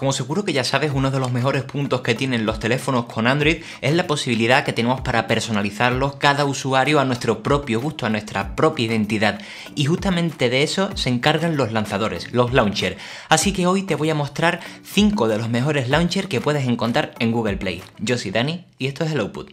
Como seguro que ya sabes, uno de los mejores puntos que tienen los teléfonos con Android es la posibilidad que tenemos para personalizarlos cada usuario a nuestro propio gusto, a nuestra propia identidad. Y justamente de eso se encargan los lanzadores, los launchers. Así que hoy te voy a mostrar 5 de los mejores launchers que puedes encontrar en Google Play. Yo soy Dani y esto es el Output.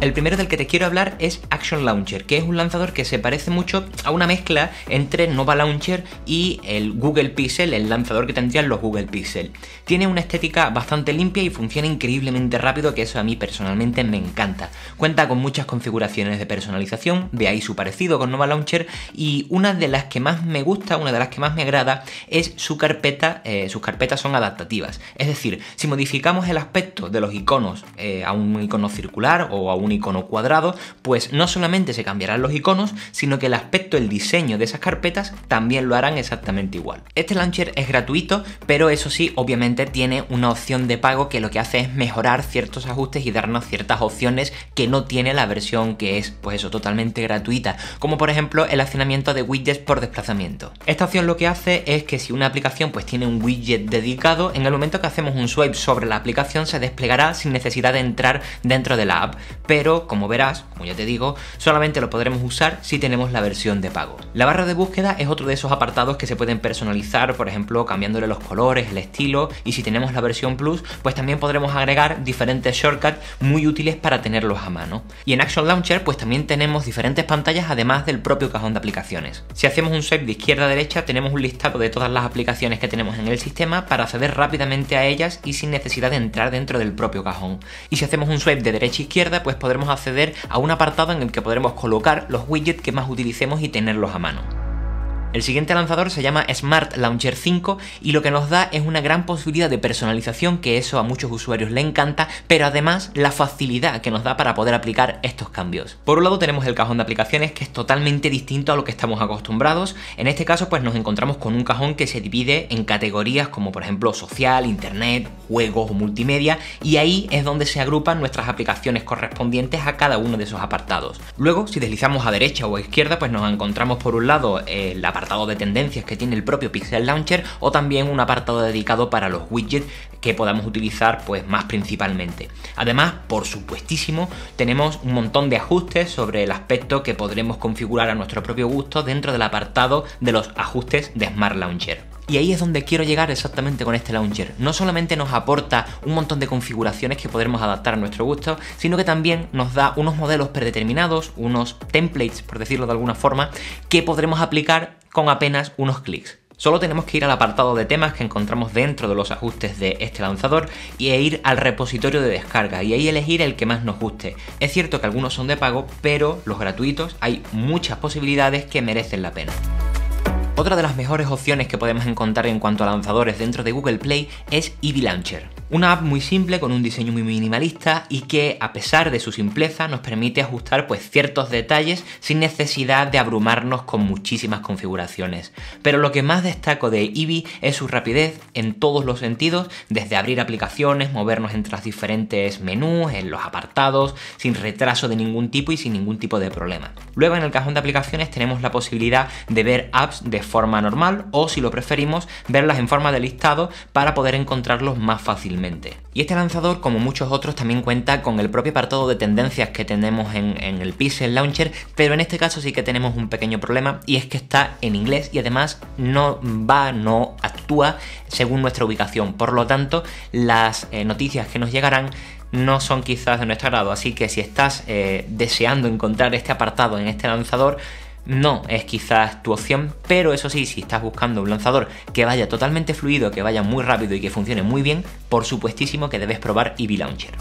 El primero del que te quiero hablar es Action Launcher, que es un lanzador que se parece mucho a una mezcla entre Nova Launcher y el Google Pixel, el lanzador que tendrían los Google Pixel. Tiene una estética bastante limpia y funciona increíblemente rápido, que eso a mí personalmente me encanta. Cuenta con muchas configuraciones de personalización, de ahí su parecido con Nova Launcher, y una de las que más me gusta, una de las que más me agrada, es su carpeta, eh, sus carpetas son adaptativas. Es decir, si modificamos el aspecto de los iconos eh, a un icono circular o a un icono cuadrado, pues no solamente se cambiarán los iconos, sino que el aspecto, el diseño de esas carpetas también lo harán exactamente igual. Este launcher es gratuito, pero eso sí, obviamente tiene una opción de pago que lo que hace es mejorar ciertos ajustes y darnos ciertas opciones que no tiene la versión que es, pues eso, totalmente gratuita, como por ejemplo el accionamiento de widgets por desplazamiento. Esta opción lo que hace es que si una aplicación pues tiene un widget dedicado, en el momento que hacemos un swipe sobre la aplicación se desplegará sin necesidad de entrar dentro de la app, pero como verás, como ya te digo, solamente lo podremos usar si tenemos la versión de pago. La barra de búsqueda es otro de esos apartados que se pueden personalizar, por ejemplo, cambiándole los colores, el estilo, y si tenemos la versión Plus, pues también podremos agregar diferentes shortcuts muy útiles para tenerlos a mano. Y en Action Launcher, pues también tenemos diferentes pantallas además del propio cajón de aplicaciones. Si hacemos un swipe de izquierda a derecha, tenemos un listado de todas las aplicaciones que tenemos en el sistema para acceder rápidamente a ellas y sin necesidad de entrar dentro del propio cajón. Y si hacemos un swipe de derecha a izquierda, pues podemos podremos acceder a un apartado en el que podremos colocar los widgets que más utilicemos y tenerlos a mano. El siguiente lanzador se llama Smart Launcher 5 y lo que nos da es una gran posibilidad de personalización que eso a muchos usuarios le encanta, pero además la facilidad que nos da para poder aplicar estos cambios. Por un lado tenemos el cajón de aplicaciones que es totalmente distinto a lo que estamos acostumbrados, en este caso pues nos encontramos con un cajón que se divide en categorías como por ejemplo social, internet, juegos o multimedia y ahí es donde se agrupan nuestras aplicaciones correspondientes a cada uno de esos apartados. Luego si deslizamos a derecha o a izquierda pues nos encontramos por un lado eh, la apartado de tendencias que tiene el propio Pixel Launcher o también un apartado dedicado para los widgets que podamos utilizar pues más principalmente. Además, por supuestísimo, tenemos un montón de ajustes sobre el aspecto que podremos configurar a nuestro propio gusto dentro del apartado de los ajustes de Smart Launcher. Y ahí es donde quiero llegar exactamente con este launcher. No solamente nos aporta un montón de configuraciones que podremos adaptar a nuestro gusto, sino que también nos da unos modelos predeterminados, unos templates, por decirlo de alguna forma, que podremos aplicar con apenas unos clics. Solo tenemos que ir al apartado de temas que encontramos dentro de los ajustes de este lanzador y e ir al repositorio de descarga y ahí elegir el que más nos guste. Es cierto que algunos son de pago, pero los gratuitos hay muchas posibilidades que merecen la pena. Otra de las mejores opciones que podemos encontrar en cuanto a lanzadores dentro de Google Play es Eevee Launcher. Una app muy simple con un diseño muy minimalista y que a pesar de su simpleza nos permite ajustar pues ciertos detalles sin necesidad de abrumarnos con muchísimas configuraciones. Pero lo que más destaco de Eevee es su rapidez en todos los sentidos, desde abrir aplicaciones, movernos entre los diferentes menús, en los apartados, sin retraso de ningún tipo y sin ningún tipo de problema. Luego en el cajón de aplicaciones tenemos la posibilidad de ver apps de forma normal o si lo preferimos verlas en forma de listado para poder encontrarlos más fácilmente. Y este lanzador, como muchos otros, también cuenta con el propio apartado de tendencias que tenemos en, el Pixel Launcher, pero en este caso sí que tenemos un pequeño problema y es que está en inglés y además no va, no actúa según nuestra ubicación. Por lo tanto, las eh, noticias que nos llegarán no son quizás de nuestro grado, así que si estás eh, deseando encontrar este apartado en este lanzador, no es quizás tu opción, pero eso sí, si estás buscando un lanzador que vaya totalmente fluido, que vaya muy rápido y que funcione muy bien, por supuestísimo que debes probar EV Launcher.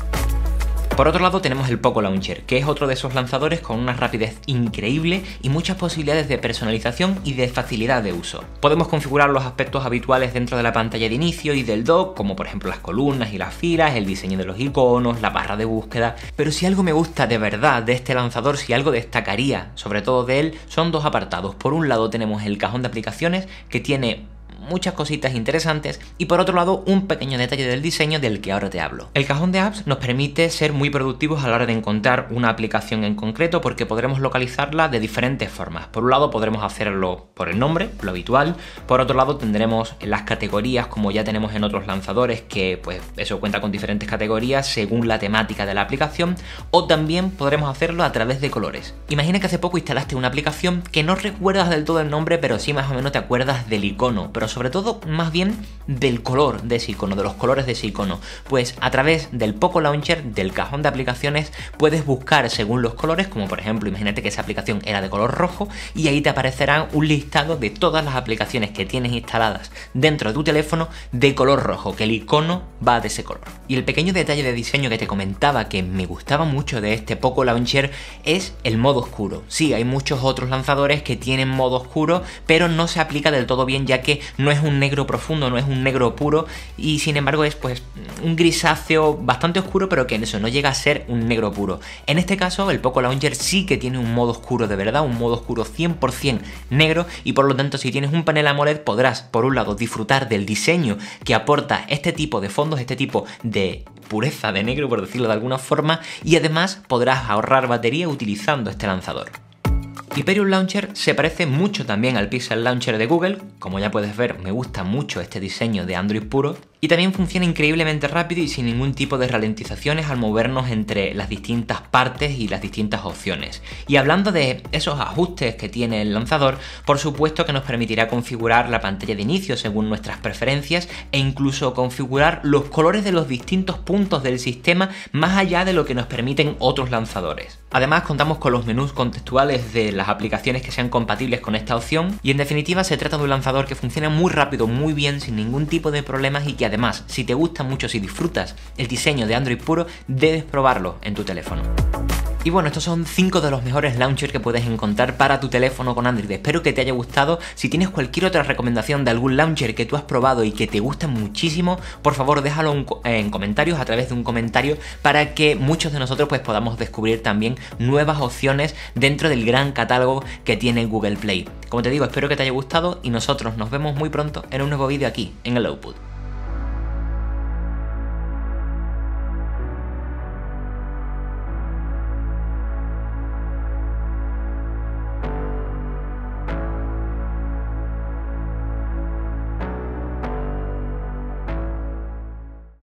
Por otro lado tenemos el Poco Launcher, que es otro de esos lanzadores con una rapidez increíble y muchas posibilidades de personalización y de facilidad de uso. Podemos configurar los aspectos habituales dentro de la pantalla de inicio y del dock, como por ejemplo las columnas y las filas, el diseño de los iconos, la barra de búsqueda, pero si algo me gusta de verdad de este lanzador, si algo destacaría sobre todo de él, son dos apartados. Por un lado tenemos el cajón de aplicaciones que tiene muchas cositas interesantes y por otro lado un pequeño detalle del diseño del que ahora te hablo. El cajón de apps nos permite ser muy productivos a la hora de encontrar una aplicación en concreto porque podremos localizarla de diferentes formas. Por un lado podremos hacerlo por el nombre, lo habitual, por otro lado tendremos las categorías como ya tenemos en otros lanzadores que pues eso cuenta con diferentes categorías según la temática de la aplicación o también podremos hacerlo a través de colores. Imagina que hace poco instalaste una aplicación que no recuerdas del todo el nombre pero sí más o menos te acuerdas del icono, pero sobre todo más bien del color de ese icono, de los colores de ese icono. Pues a través del Poco Launcher, del cajón de aplicaciones, puedes buscar según los colores, como por ejemplo, imagínate que esa aplicación era de color rojo y ahí te aparecerán un listado de todas las aplicaciones que tienes instaladas dentro de tu teléfono de color rojo, que el icono va de ese color. Y el pequeño detalle de diseño que te comentaba que me gustaba mucho de este Poco Launcher es el modo oscuro. Sí, hay muchos otros lanzadores que tienen modo oscuro, pero no se aplica del todo bien ya que no no es un negro profundo, no es un negro puro y sin embargo es pues un grisáceo bastante oscuro pero que en eso no llega a ser un negro puro. En este caso el Poco Launcher sí que tiene un modo oscuro de verdad, un modo oscuro 100% negro y por lo tanto si tienes un panel AMOLED podrás por un lado disfrutar del diseño que aporta este tipo de fondos, este tipo de pureza de negro por decirlo de alguna forma y además podrás ahorrar batería utilizando este lanzador. Hyperion Launcher se parece mucho también al Pixel Launcher de Google, como ya puedes ver me gusta mucho este diseño de Android puro, y también funciona increíblemente rápido y sin ningún tipo de ralentizaciones al movernos entre las distintas partes y las distintas opciones. Y hablando de esos ajustes que tiene el lanzador, por supuesto que nos permitirá configurar la pantalla de inicio según nuestras preferencias e incluso configurar los colores de los distintos puntos del sistema más allá de lo que nos permiten otros lanzadores. Además contamos con los menús contextuales de las aplicaciones que sean compatibles con esta opción y en definitiva se trata de un lanzador que funciona muy rápido, muy bien, sin ningún tipo de problemas y que además, si te gusta mucho, si disfrutas el diseño de Android puro, debes probarlo en tu teléfono. Y bueno, estos son 5 de los mejores launchers que puedes encontrar para tu teléfono con Android. Espero que te haya gustado. Si tienes cualquier otra recomendación de algún launcher que tú has probado y que te gusta muchísimo, por favor déjalo en, comentarios a través de un comentario para que muchos de nosotros pues, podamos descubrir también nuevas opciones dentro del gran catálogo que tiene Google Play. Como te digo, espero que te haya gustado y nosotros nos vemos muy pronto en un nuevo vídeo aquí en el Output.